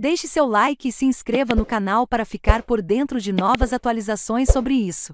Deixe seu like e se inscreva no canal para ficar por dentro de novas atualizações sobre isso.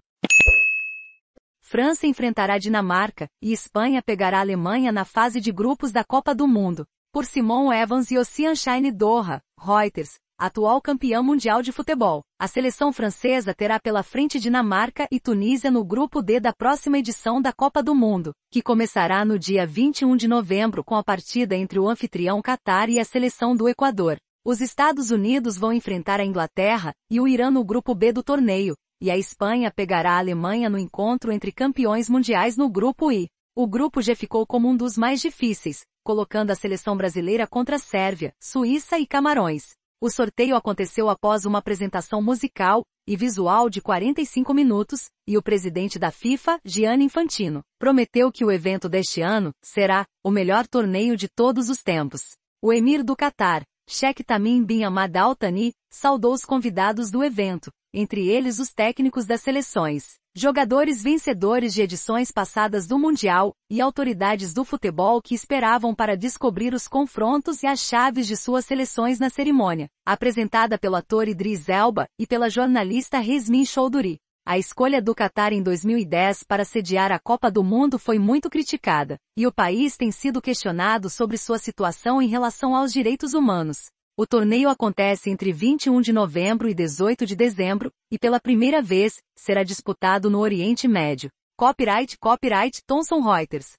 França enfrentará Dinamarca e Espanha pegará Alemanha na fase de grupos da Copa do Mundo. Por Simon Evans e Ossianshine Doha, Reuters, atual campeão mundial de futebol. A seleção francesa terá pela frente Dinamarca e Tunísia no grupo D da próxima edição da Copa do Mundo, que começará no dia 21 de novembro com a partida entre o anfitrião Catar e a seleção do Equador. Os Estados Unidos vão enfrentar a Inglaterra e o Irã no grupo B do torneio, e a Espanha pegará a Alemanha no encontro entre campeões mundiais no grupo I. O grupo G ficou como um dos mais difíceis, colocando a seleção brasileira contra a Sérvia, Suíça e Camarões. O sorteio aconteceu após uma apresentação musical e visual de 45 minutos, e o presidente da FIFA, Gianni Infantino, prometeu que o evento deste ano será o melhor torneio de todos os tempos. O emir do Catar, Sheikh Tamim Bin Ahmad Al Thani saudou os convidados do evento, entre eles os técnicos das seleções, jogadores vencedores de edições passadas do Mundial e autoridades do futebol que esperavam para descobrir os confrontos e as chaves de suas seleções na cerimônia, apresentada pelo ator Idris Elba e pela jornalista Resmin Choudhury. A escolha do Catar em 2010 para sediar a Copa do Mundo foi muito criticada, e o país tem sido questionado sobre sua situação em relação aos direitos humanos. O torneio acontece entre 21 de novembro e 18 de dezembro, e pela primeira vez, será disputado no Oriente Médio. Copyright Copyright Thomson Reuters